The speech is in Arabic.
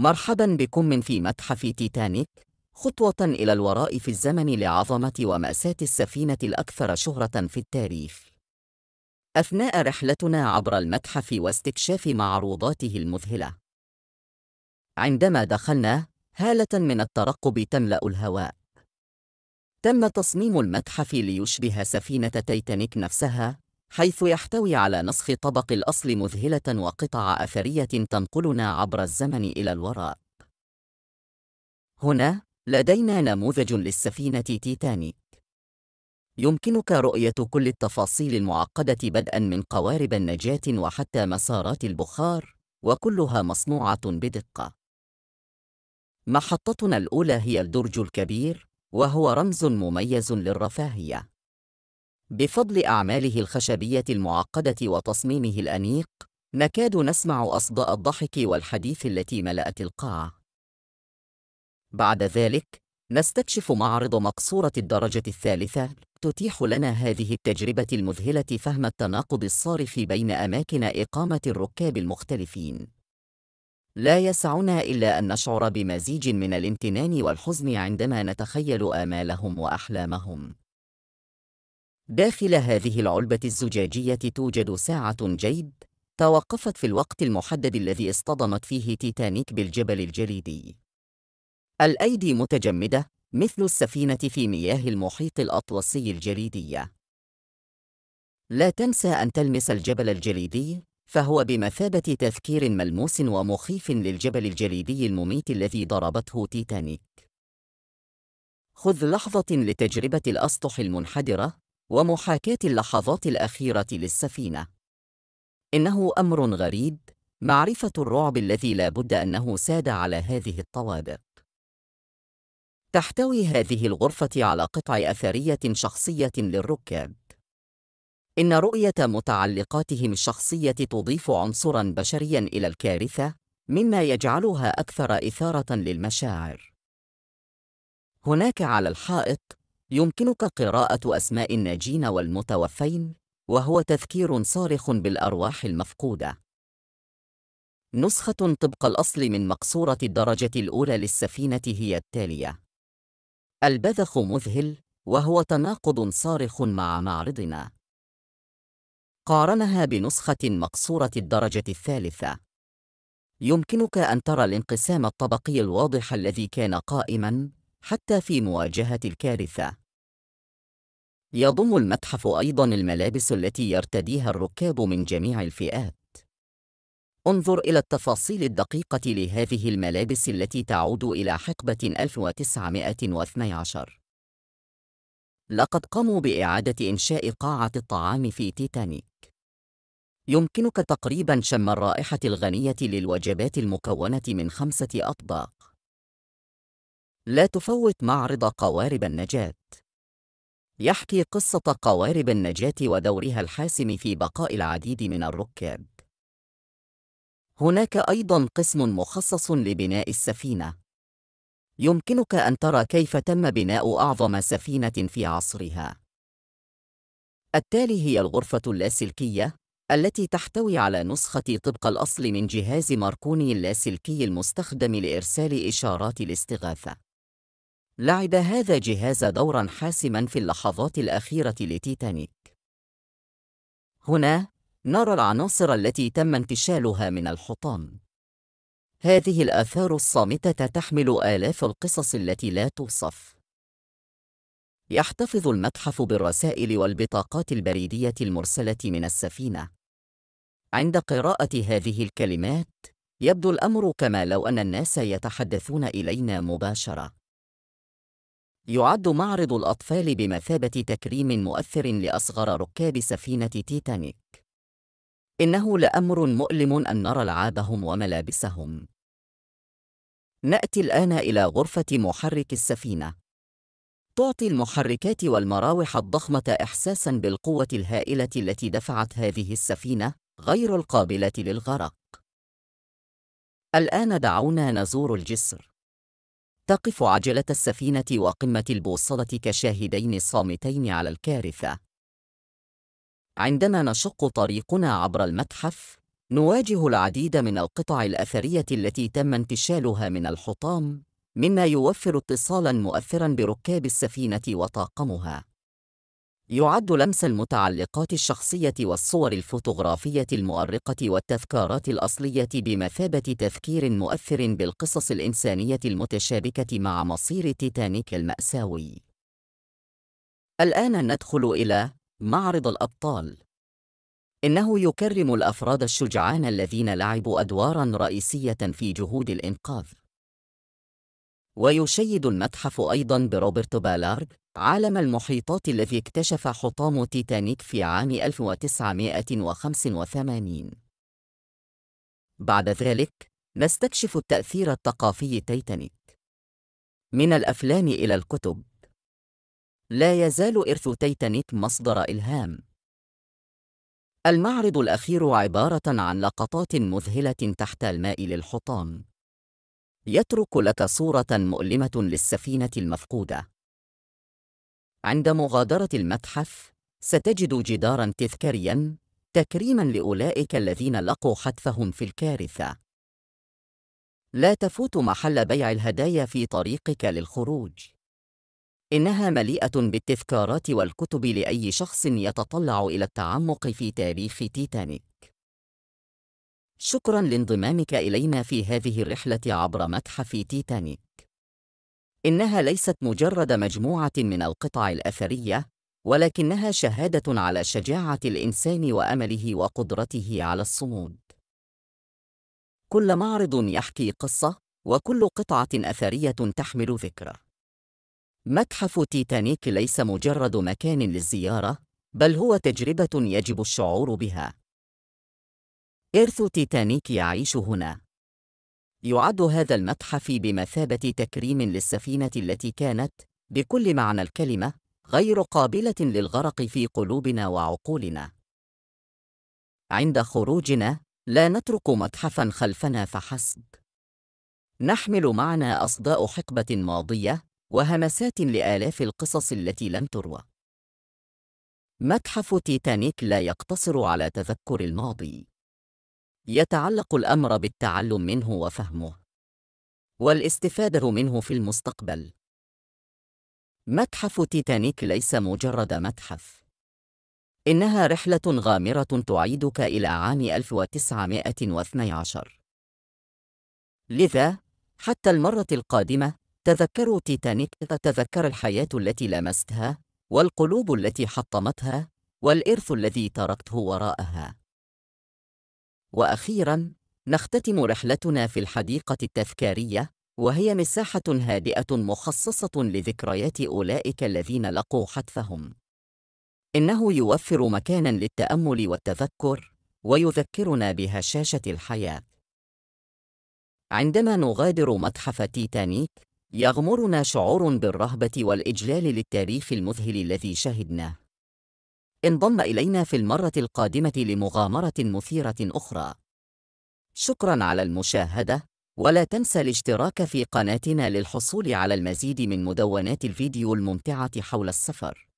مرحبا بكم من في متحف تيتانيك خطوة إلى الوراء في الزمن لعظمة ومأساة السفينة الأكثر شهرة في التاريخ أثناء رحلتنا عبر المتحف واستكشاف معروضاته المذهلة عندما دخلنا هالة من الترقب تملأ الهواء تم تصميم المتحف ليشبه سفينة تيتانيك نفسها حيث يحتوي على نسخ طبق الأصل مذهلة وقطع أثرية تنقلنا عبر الزمن إلى الوراء. هنا لدينا نموذج للسفينة تيتانيك. يمكنك رؤية كل التفاصيل المعقدة بدءا من قوارب النجاة وحتى مسارات البخار، وكلها مصنوعة بدقة. محطتنا الأولى هي الدرج الكبير، وهو رمز مميز للرفاهية. بفضل أعماله الخشبية المعقدة وتصميمه الأنيق، نكاد نسمع أصداء الضحك والحديث التي ملأت القاع. بعد ذلك، نستكشف معرض مقصورة الدرجة الثالثة تتيح لنا هذه التجربة المذهلة فهم التناقض الصارف بين أماكن إقامة الركاب المختلفين. لا يسعنا إلا أن نشعر بمزيج من الامتنان والحزن عندما نتخيل آمالهم وأحلامهم. داخل هذه العلبة الزجاجية توجد ساعة جيد توقفت في الوقت المحدد الذي اصطدمت فيه تيتانيك بالجبل الجليدي. الأيدي متجمدة مثل السفينة في مياه المحيط الأطلسي الجليدية. لا تنسى أن تلمس الجبل الجليدي فهو بمثابة تذكير ملموس ومخيف للجبل الجليدي المميت الذي ضربته تيتانيك. خذ لحظة لتجربة الأسطح المنحدرة ومحاكاة اللحظات الأخيرة للسفينة. إنه أمر غريب معرفة الرعب الذي لا بد أنه ساد على هذه الطوابق. تحتوي هذه الغرفة على قطع أثرية شخصية للركاب. إن رؤية متعلقاتهم الشخصية تضيف عنصرًا بشريًا إلى الكارثة، مما يجعلها أكثر إثارة للمشاعر. هناك على الحائط يمكنك قراءة أسماء الناجين والمتوفين وهو تذكير صارخ بالأرواح المفقودة نسخة طبق الأصل من مقصورة الدرجة الأولى للسفينة هي التالية البذخ مذهل وهو تناقض صارخ مع معرضنا قارنها بنسخة مقصورة الدرجة الثالثة يمكنك أن ترى الانقسام الطبقي الواضح الذي كان قائماً حتى في مواجهة الكارثة يضم المتحف أيضا الملابس التي يرتديها الركاب من جميع الفئات انظر إلى التفاصيل الدقيقة لهذه الملابس التي تعود إلى حقبة 1912 لقد قاموا بإعادة إنشاء قاعة الطعام في تيتانيك يمكنك تقريبا شم الرائحة الغنية للوجبات المكونة من خمسة أطباق لا تفوت معرض قوارب النجاة يحكي قصة قوارب النجاة ودورها الحاسم في بقاء العديد من الركاب. هناك أيضًا قسم مخصص لبناء السفينة. يمكنك أن ترى كيف تم بناء أعظم سفينة في عصرها. التالي هي الغرفة اللاسلكية التي تحتوي على نسخة طبق الأصل من جهاز ماركوني اللاسلكي المستخدم لإرسال إشارات الاستغاثة. لعب هذا الجهاز دورا حاسما في اللحظات الأخيرة لتيتانيك هنا نرى العناصر التي تم انتشالها من الحطام هذه الآثار الصامتة تحمل آلاف القصص التي لا توصف يحتفظ المتحف بالرسائل والبطاقات البريدية المرسلة من السفينة عند قراءة هذه الكلمات يبدو الأمر كما لو أن الناس يتحدثون إلينا مباشرة يعد معرض الأطفال بمثابة تكريم مؤثر لأصغر ركاب سفينة تيتانيك. إنه لأمر مؤلم أن نرى ألعابهم وملابسهم. نأتي الآن إلى غرفة محرك السفينة. تعطي المحركات والمراوح الضخمة إحساسًا بالقوة الهائلة التي دفعت هذه السفينة غير القابلة للغرق. الآن دعونا نزور الجسر. تقف عجلة السفينة وقمة البوصلة كشاهدين صامتين على الكارثة. عندما نشق طريقنا عبر المتحف، نواجه العديد من القطع الأثرية التي تم انتشالها من الحطام، مما يوفر اتصالاً مؤثراً بركاب السفينة وطاقمها. يعد لمس المتعلقات الشخصية والصور الفوتوغرافية المؤرقة والتذكارات الأصلية بمثابة تذكير مؤثر بالقصص الإنسانية المتشابكة مع مصير تيتانيك المأساوي. الآن ندخل إلى معرض الأبطال. إنه يكرم الأفراد الشجعان الذين لعبوا أدوارًا رئيسية في جهود الإنقاذ. ويشيد المتحف أيضا بروبرت بالارد عالم المحيطات الذي اكتشف حطام تيتانيك في عام 1985 بعد ذلك نستكشف التأثير الثقافي تيتانيك من الأفلام إلى الكتب لا يزال إرث تيتانيك مصدر إلهام المعرض الأخير عبارة عن لقطات مذهلة تحت الماء للحطام يترك لك صورة مؤلمة للسفينة المفقودة. عند مغادرة المتحف، ستجد جدارًا تذكاريًا تكريمًا لأولئك الذين لقوا حتفهم في الكارثة. لا تفوت محل بيع الهدايا في طريقك للخروج. إنها مليئة بالتذكارات والكتب لأي شخص يتطلع إلى التعمق في تاريخ تيتانيك. شكرا لانضمامك إلينا في هذه الرحلة عبر متحف تيتانيك إنها ليست مجرد مجموعة من القطع الأثرية ولكنها شهادة على شجاعة الإنسان وأمله وقدرته على الصمود كل معرض يحكي قصة وكل قطعة أثرية تحمل ذكرى متحف تيتانيك ليس مجرد مكان للزيارة بل هو تجربة يجب الشعور بها إرث تيتانيك يعيش هنا يعد هذا المتحف بمثابة تكريم للسفينة التي كانت بكل معنى الكلمة غير قابلة للغرق في قلوبنا وعقولنا عند خروجنا لا نترك متحفا خلفنا فحسب نحمل معنا أصداء حقبة ماضية وهمسات لآلاف القصص التي لم تروى متحف تيتانيك لا يقتصر على تذكر الماضي يتعلق الأمر بالتعلم منه وفهمه والاستفادة منه في المستقبل متحف تيتانيك ليس مجرد متحف إنها رحلة غامرة تعيدك إلى عام 1912 لذا حتى المرة القادمة تذكروا تيتانيك تذكر الحياة التي لمستها والقلوب التي حطمتها والإرث الذي تركته وراءها وأخيراً نختتم رحلتنا في الحديقة التذكارية وهي مساحة هادئة مخصصة لذكريات أولئك الذين لقوا حتفهم إنه يوفر مكاناً للتأمل والتذكر ويذكرنا بهشاشة الحياة عندما نغادر متحف تيتانيك يغمرنا شعور بالرهبة والإجلال للتاريخ المذهل الذي شهدناه انضم إلينا في المرة القادمة لمغامرة مثيرة أخرى شكرا على المشاهدة ولا تنسى الاشتراك في قناتنا للحصول على المزيد من مدونات الفيديو الممتعة حول السفر